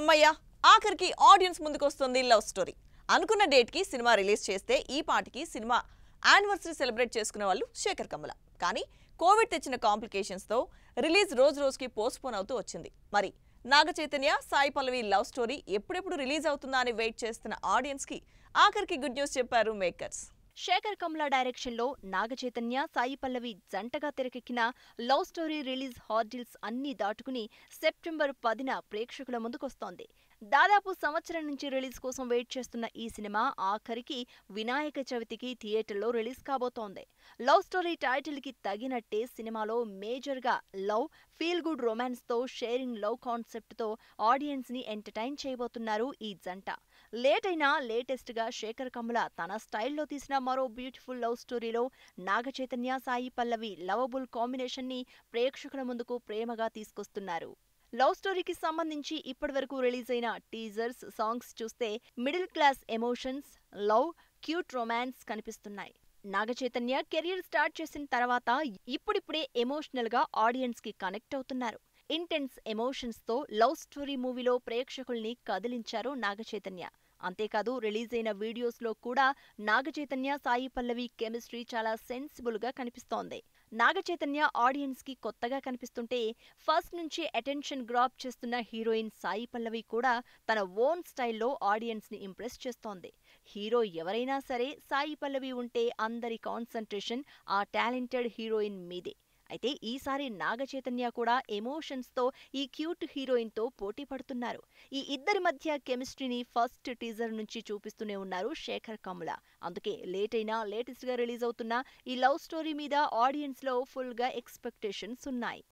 అమ్మయ్య ఆఖరికి ఆడియన్స్ ముందుకు వస్తుంది లవ్ స్టోరీ అనుకున్న డేట్కి సినిమా రిలీజ్ చేస్తే ఈ పాటికి సినిమా యానివర్సరీ సెలబ్రేట్ చేసుకునే వాళ్ళు శేఖర్ కమల కానీ కోవిడ్ తెచ్చిన కాంప్లికేషన్స్తో రిలీజ్ రోజు రోజుకి పోస్ట్పోన్ అవుతూ వచ్చింది మరి నాగ చైతన్య సాయి పల్లవి లవ్ స్టోరీ ఎప్పుడెప్పుడు రిలీజ్ అవుతుందా అని వెయిట్ చేస్తున్న ఆడియన్స్కి ఆఖరికి గుడ్ న్యూస్ చెప్పారు మేకర్స్ శేఖర్ కమ్లా డైరెక్షన్లో నాగచైతన్య సాయి పల్లవి జంటగా తెరకెక్కిన లవ్ స్టోరీ రిలీజ్ హార్డిల్స్ అన్నీ దాటుకుని సెప్టెంబర్ పదిన ప్రేక్షకుల ముందుకొస్తోంది దాదాపు సంవత్సరం నుంచి రిలీజ్ కోసం వెయిట్ చేస్తున్న ఈ సినిమా ఆఖరికి వినాయక చవితికి థియేటర్లో రిలీజ్ కాబోతోంది లవ్ స్టోరీ టైటిల్ కి తగినట్టే సినిమాలో మేజర్గా లవ్ ఫీల్ గుడ్ తో షేరింగ్ లవ్ కాన్సెప్ట్తో ఆడియన్స్ని ఎంటర్టైన్ చేయబోతున్నారు ఈ జంట లేట్ అయినా గా శేఖర్ కమల తన స్టైల్లో తీసిన మరో బ్యూటిఫుల్ లవ్ స్టోరీలో నాగ చైతన్య సాయి పల్లవి లవబుల్ కాంబినేషన్ని ప్రేక్షకుల ముందుకు ప్రేమగా తీసుకొస్తున్నారు లవ్ స్టోరీకి సంబంధించి ఇప్పటివరకు రిలీజ్ అయిన టీజర్స్ సాంగ్స్ చూస్తే middle class emotions love cute romance కనిపిస్తున్నాయి నాగచైతన్య కెరీర్ స్టార్ట్ చేసిన తర్వాత ఇప్పుడిప్పుడే ఎమోషనల్ గా ఆడియన్స్ కి కనెక్ట్ అవుతున్నారు ఇంటెన్స్ ఎమోషన్స్ తో లవ్ స్టోరీ మూవీలో ప్రేక్షకుల్ని కదిలించారు నాగచైతన్య అంతేకాదు రిలీజ్ అయిన వీడియోస్లో కూడా నాగచైతన్య సాయి పల్లవి కెమిస్ట్రీ చాలా సెన్సిబుల్గా కనిపిస్తోంది నాగచైతన్య ఆడియన్స్కి కొత్తగా కనిపిస్తుంటే ఫస్ట్ నుంచి అటెన్షన్ గ్రాప్ చేస్తున్న హీరోయిన్ సాయి పల్లవి కూడా తన ఓన్ స్టైల్లో ఆడియన్స్ని ఇంప్రెస్ చేస్తోంది హీరో ఎవరైనా సరే సాయి పల్లవి ఉంటే అందరి కాన్సన్ట్రేషన్ ఆ టాలెంటెడ్ హీరోయిన్ మీదే అయితే ఈసారి నాగ చైతన్య కూడా ఎమోషన్స్తో ఈ క్యూట్ హీరోయిన్తో పోటీ పడుతున్నారు ఈ ఇద్దరి మధ్య కెమిస్ట్రీని ఫస్ట్ టీజర్ నుంచి చూపిస్తూనే ఉన్నారు శేఖర్ కమల అందుకే లేట్ అయినా లేటెస్ట్గా రిలీజ్ అవుతున్న ఈ లవ్ స్టోరీ మీద ఆడియన్స్లో ఫుల్గా ఎక్స్పెక్టేషన్స్ ఉన్నాయి